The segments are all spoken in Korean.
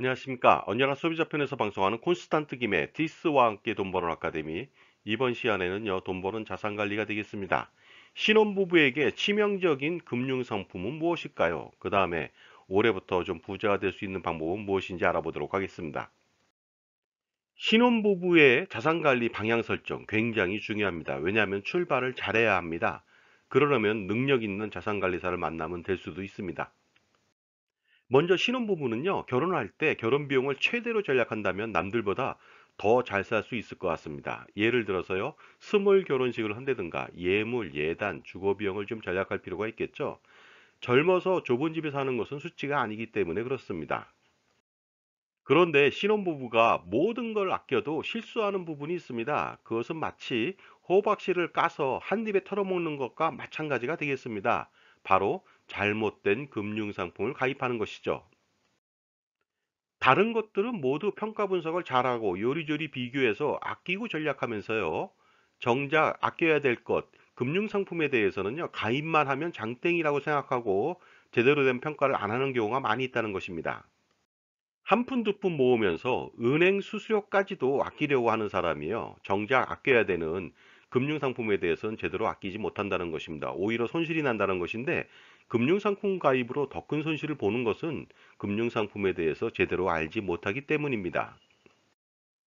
안녕하십니까. 언열한 소비자 편에서 방송하는 콘스탄트 김의 디스와 함께 돈 버는 아카데미 이번 시간에는요. 돈 버는 자산관리가 되겠습니다. 신혼부부에게 치명적인 금융상품은 무엇일까요? 그 다음에 올해부터 좀 부자가 될 수 있는 방법은 무엇인지 알아보도록 하겠습니다. 신혼부부의 자산관리 방향 설정 굉장히 중요합니다. 왜냐하면 출발을 잘해야 합니다. 그러려면 능력 있는 자산관리사를 만나면 될 수도 있습니다. 먼저 신혼부부는요, 결혼할 때 결혼 비용을 최대로 절약한다면 남들보다 더 잘 살 수 있을 것 같습니다. 예를 들어서요, 스몰 결혼식을 한다든가 예물, 예단, 주거 비용을 좀 절약할 필요가 있겠죠. 젊어서 좁은 집에 사는 것은 수치가 아니기 때문에 그렇습니다. 그런데 신혼부부가 모든 걸 아껴도 실수하는 부분이 있습니다. 그것은 마치 호박씨를 까서 한 입에 털어먹는 것과 마찬가지가 되겠습니다. 바로 잘못된 금융상품을 가입하는 것이죠. 다른 것들은 모두 평가 분석을 잘하고 요리조리 비교해서 아끼고 전략하면서요. 정작 아껴야 될 것, 금융상품에 대해서는요. 가입만 하면 장땡이라고 생각하고 제대로 된 평가를 안 하는 경우가 많이 있다는 것입니다. 한 푼 두 푼 모으면서 은행 수수료까지도 아끼려고 하는 사람이요. 정작 아껴야 되는 금융상품에 대해서는 제대로 아끼지 못한다는 것입니다. 오히려 손실이 난다는 것인데 금융상품 가입으로 더 큰 손실을 보는 것은 금융상품에 대해서 제대로 알지 못하기 때문입니다.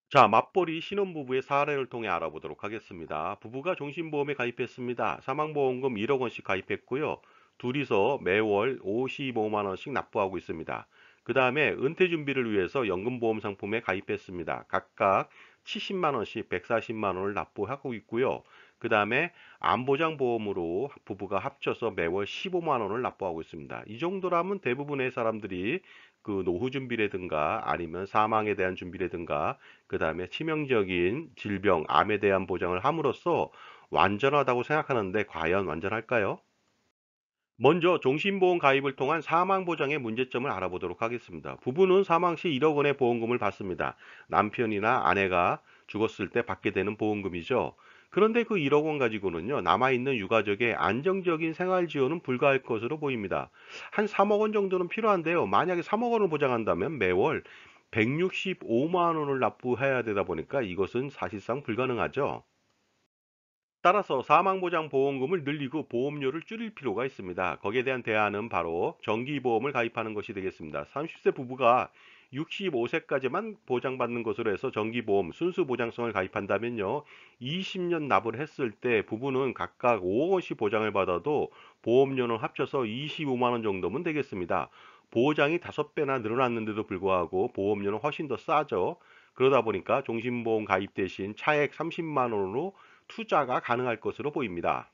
자, 맞벌이 신혼부부의 사례를 통해 알아보도록 하겠습니다. 부부가 종신보험에 가입했습니다. 사망보험금 1억 원씩 가입했고요. 둘이서 매월 55만 원씩 납부하고 있습니다. 그 다음에 은퇴 준비를 위해서 연금보험 상품에 가입했습니다. 각각 70만 원씩 140만 원을 납부하고 있고요. 그 다음에 안보장보험으로 부부가 합쳐서 매월 15만 원을 납부하고 있습니다. 이 정도라면 대부분의 사람들이 그 노후 준비라든가 아니면 사망에 대한 준비라든가 그 다음에 치명적인 질병, 암에 대한 보장을 함으로써 완전하다고 생각하는데 과연 완전할까요? 먼저 종신보험 가입을 통한 사망보장의 문제점을 알아보도록 하겠습니다. 부부는 사망 시 1억 원의 보험금을 받습니다. 남편이나 아내가 죽었을 때 받게 되는 보험금이죠. 그런데 그 1억 원 가지고는요, 남아있는 유가족의 안정적인 생활 지원은 불가할 것으로 보입니다. 한 3억 원 정도는 필요한데요. 만약에 3억 원을 보장한다면 매월 165만 원을 납부해야 되다 보니까 이것은 사실상 불가능하죠. 따라서 사망보장 보험금을 늘리고 보험료를 줄일 필요가 있습니다. 거기에 대한 대안은 바로 정기보험을 가입하는 것이 되겠습니다. 30세 부부가 65세까지만 보장받는 것으로 해서 정기보험 순수 보장성을 가입한다면요. 20년 납을 했을 때 부부는 각각 5억 원씩 보장을 받아도 보험료는 합쳐서 25만 원 정도면 되겠습니다. 보장이 5배나 늘어났는데도 불구하고 보험료는 훨씬 더 싸죠. 그러다 보니까 종신보험 가입 대신 차액 30만 원으로 투자가 가능할 것으로 보입니다.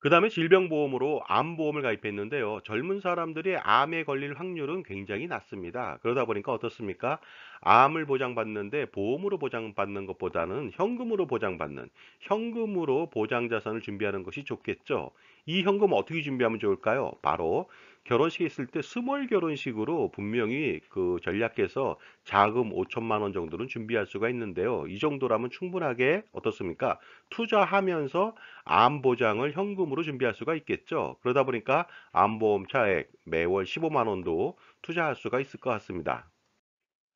그 다음에 질병보험으로 암보험을 가입했는데요. 젊은 사람들이 암에 걸릴 확률은 굉장히 낮습니다. 그러다 보니까 어떻습니까? 암을 보장받는데 보험으로 보장받는 것보다는 현금으로 보장받는, 현금으로 보장자산을 준비하는 것이 좋겠죠. 이 현금 어떻게 준비하면 좋을까요? 바로 결혼식 있을 때 스몰 결혼식으로 분명히 그 전략해서 자금 5천만 원 정도는 준비할 수가 있는데요. 이 정도라면 충분하게 어떻습니까? 투자하면서 암 보장을 현금으로 준비할 수가 있겠죠. 그러다 보니까 암보험 차액 매월 15만 원도 투자할 수가 있을 것 같습니다.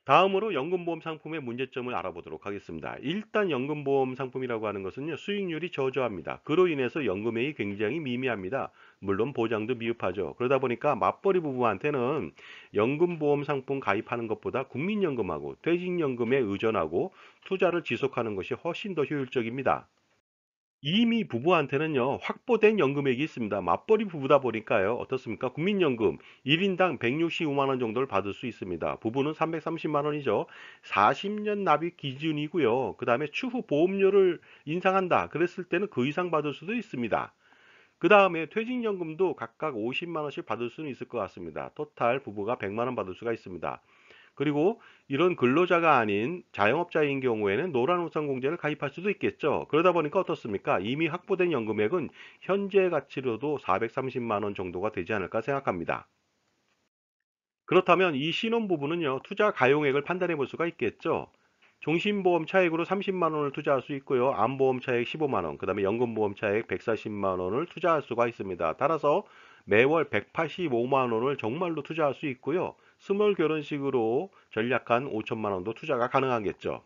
다음으로 연금보험 상품의 문제점을 알아보도록 하겠습니다. 일단 연금보험 상품이라고 하는 것은 수익률이 저조합니다. 그로 인해서 연금액이 굉장히 미미합니다. 물론 보장도 미흡하죠. 그러다 보니까 맞벌이 부부한테는 연금보험 상품 가입하는 것보다 국민연금하고 퇴직연금에 의존하고 투자를 지속하는 것이 훨씬 더 효율적입니다. 이미 부부한테는요 확보된 연금액이 있습니다. 맞벌이 부부다 보니까요 어떻습니까? 국민연금 1인당 165만원 정도를 받을 수 있습니다. 부부는 330만원이죠. 40년 납입 기준이고요. 그 다음에 추후 보험료를 인상한다 그랬을 때는 그 이상 받을 수도 있습니다. 그 다음에 퇴직연금도 각각 50만원씩 받을 수는 있을 것 같습니다. 토탈 부부가 100만원 받을 수가 있습니다. 그리고 이런 근로자가 아닌 자영업자인 경우에는 노란 우선 공제를 가입할 수도 있겠죠. 그러다 보니까 어떻습니까? 이미 확보된 연금액은 현재 가치로도 430만 원 정도가 되지 않을까 생각합니다. 그렇다면 이 신혼부부는요. 투자 가용액을 판단해 볼 수가 있겠죠. 종신보험 차액으로 30만 원을 투자할 수 있고요. 암보험 차액 15만 원, 그 다음에 연금보험 차액 140만 원을 투자할 수가 있습니다. 따라서 매월 185만 원을 정말로 투자할 수 있고요. 스몰 결혼식으로 전략한 5천만원도 투자가 가능하겠죠.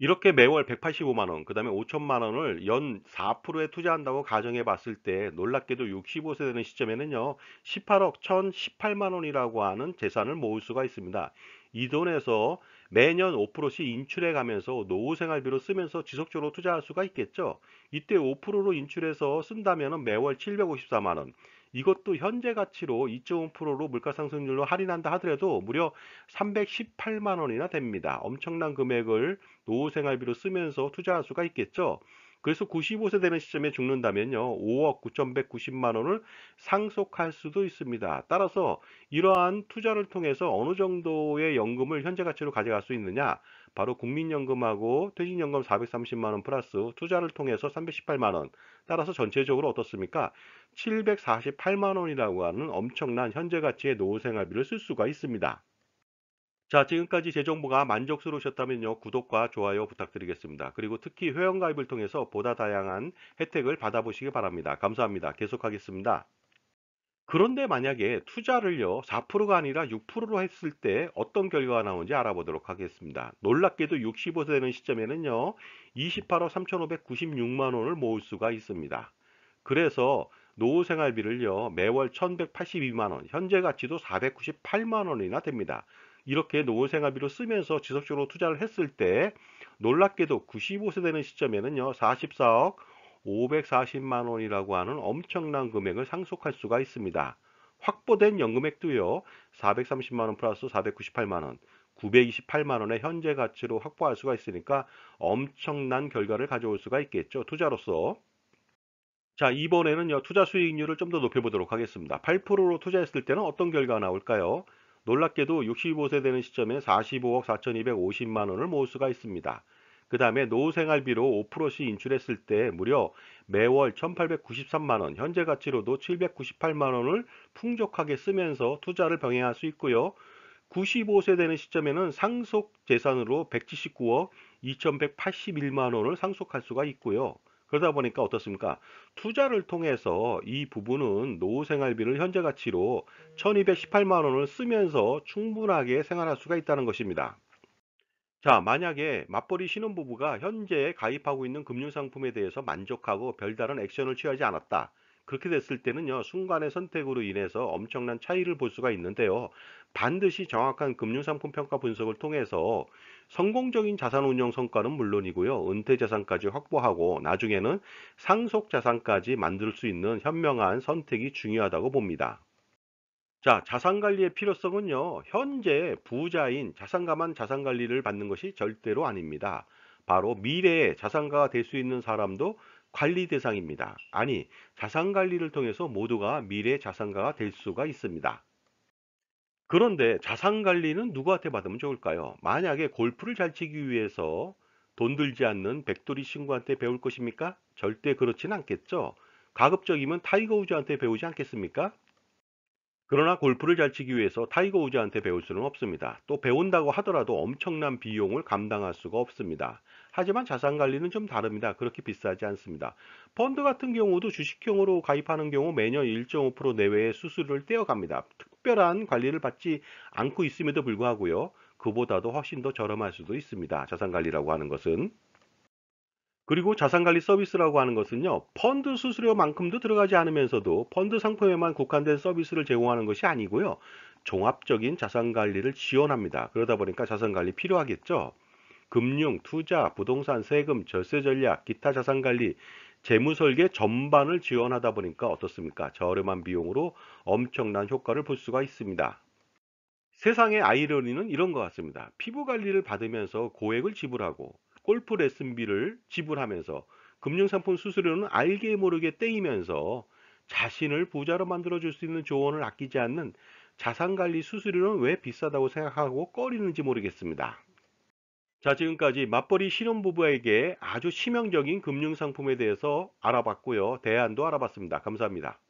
이렇게 매월 185만원, 그 다음에 5천만원을 연 4%에 투자한다고 가정해 봤을 때 놀랍게도 65세 되는 시점에는요, 18억 1018만원이라고 하는 재산을 모을 수가 있습니다. 이 돈에서 매년 5%씩 인출해 가면서 노후 생활비로 쓰면서 지속적으로 투자할 수가 있겠죠. 이때 5%로 인출해서 쓴다면 매월 754만원, 이것도 현재 가치로 2.5%로 물가상승률로 할인한다 하더라도 무려 318만 원이나 됩니다. 엄청난 금액을 노후생활비로 쓰면서 투자할 수가 있겠죠. 그래서 95세 되는 시점에 죽는다면요. 5억 9,190만 원을 상속할 수도 있습니다. 따라서 이러한 투자를 통해서 어느 정도의 연금을 현재 가치로 가져갈 수 있느냐? 바로 국민연금하고 퇴직연금 430만 원 플러스 투자를 통해서 318만 원. 따라서 전체적으로 어떻습니까? 748만 원이라고 하는 엄청난 현재 가치의 노후 생활비를 쓸 수가 있습니다. 자, 지금까지 제 정보가 만족스러우셨다면요. 구독과 좋아요 부탁드리겠습니다. 그리고 특히 회원가입을 통해서 보다 다양한 혜택을 받아보시기 바랍니다. 감사합니다. 계속하겠습니다. 그런데 만약에 투자를요, 4%가 아니라 6%로 했을 때 어떤 결과가 나오는지 알아보도록 하겠습니다. 놀랍게도 65세 되는 시점에는요, 28억 3,596만 원을 모을 수가 있습니다. 그래서 노후 생활비를요 매월 1182만원 현재 가치도 498만원이나 됩니다. 이렇게 노후 생활비로 쓰면서 지속적으로 투자를 했을 때 놀랍게도 95세 되는 시점에는요 44억 540만 원이라고 하는 엄청난 금액을 상속할 수가 있습니다. 확보된 연금액도요 430만 원 플러스 498만 원 928만 원의 현재 가치로 확보할 수가 있으니까 엄청난 결과를 가져올 수가 있겠죠. 투자로서 자, 이번에는요. 투자 수익률을 좀 더 높여보도록 하겠습니다. 8%로 투자했을 때는 어떤 결과가 나올까요? 놀랍게도 65세 되는 시점에 45억 4,250만 원을 모을 수가 있습니다. 그 다음에 노후생활비로 5%씩 인출했을 때 무려 매월 1,893만원, 현재 가치로도 798만원을 풍족하게 쓰면서 투자를 병행할 수 있고요. 95세 되는 시점에는 상속 재산으로 179억 2,181만원을 상속할 수가 있고요. 그러다 보니까 어떻습니까? 투자를 통해서 이 부분은 노후 생활비를 현재 가치로 1218만 원을 쓰면서 충분하게 생활할 수가 있다는 것입니다. 자, 만약에 맞벌이 신혼부부가 현재 가입하고 있는 금융상품에 대해서 만족하고 별다른 액션을 취하지 않았다. 그렇게 됐을 때는요, 순간의 선택으로 인해서 엄청난 차이를 볼 수가 있는데요. 반드시 정확한 금융상품 평가 분석을 통해서 성공적인 자산운용 성과는 물론이고요. 은퇴자산까지 확보하고 나중에는 상속자산까지 만들 수 있는 현명한 선택이 중요하다고 봅니다. 자, 자산관리의 필요성은요. 현재 부자인 자산가만 자산관리를 받는 것이 절대로 아닙니다. 바로 미래의 자산가가 될 수 있는 사람도 관리 대상입니다. 아니, 자산관리를 통해서 모두가 미래 자산가가 될 수가 있습니다. 그런데 자산 관리는 누구한테 받으면 좋을까요? 만약에 골프를 잘 치기 위해서 돈 들지 않는 백돌이 친구한테 배울 것입니까? 절대 그렇진 않겠죠. 가급적이면 타이거 우즈한테 배우지 않겠습니까? 그러나 골프를 잘 치기 위해서 타이거 우즈한테 배울 수는 없습니다. 또 배운다고 하더라도 엄청난 비용을 감당할 수가 없습니다. 하지만 자산 관리는 좀 다릅니다. 그렇게 비싸지 않습니다. 펀드 같은 경우도 주식형으로 가입하는 경우 매년 1.5% 내외의 수수료를 떼어갑니다. 특별한 관리를 받지 않고 있음에도 불구하고요. 그보다도 훨씬 더 저렴할 수도 있습니다. 자산 관리라고 하는 것은. 그리고 자산관리 서비스라고 하는 것은요. 펀드 수수료만큼도 들어가지 않으면서도 펀드 상품에만 국한된 서비스를 제공하는 것이 아니고요. 종합적인 자산관리를 지원합니다. 그러다 보니까 자산관리 필요하겠죠. 금융, 투자, 부동산, 세금, 절세 전략, 기타 자산관리, 재무설계 전반을 지원하다 보니까 어떻습니까? 저렴한 비용으로 엄청난 효과를 볼 수가 있습니다. 세상의 아이러니는 이런 것 같습니다. 피부 관리를 받으면서 고액을 지불하고 골프 레슨비를 지불하면서 금융상품 수수료는 알게 모르게 떼이면서 자신을 부자로 만들어줄 수 있는 조언을 아끼지 않는 자산관리 수수료는 왜 비싸다고 생각하고 꺼리는지 모르겠습니다. 자 지금까지 맞벌이 신혼부부에게 아주 치명적인 금융상품에 대해서 알아봤고요. 대안도 알아봤습니다. 감사합니다.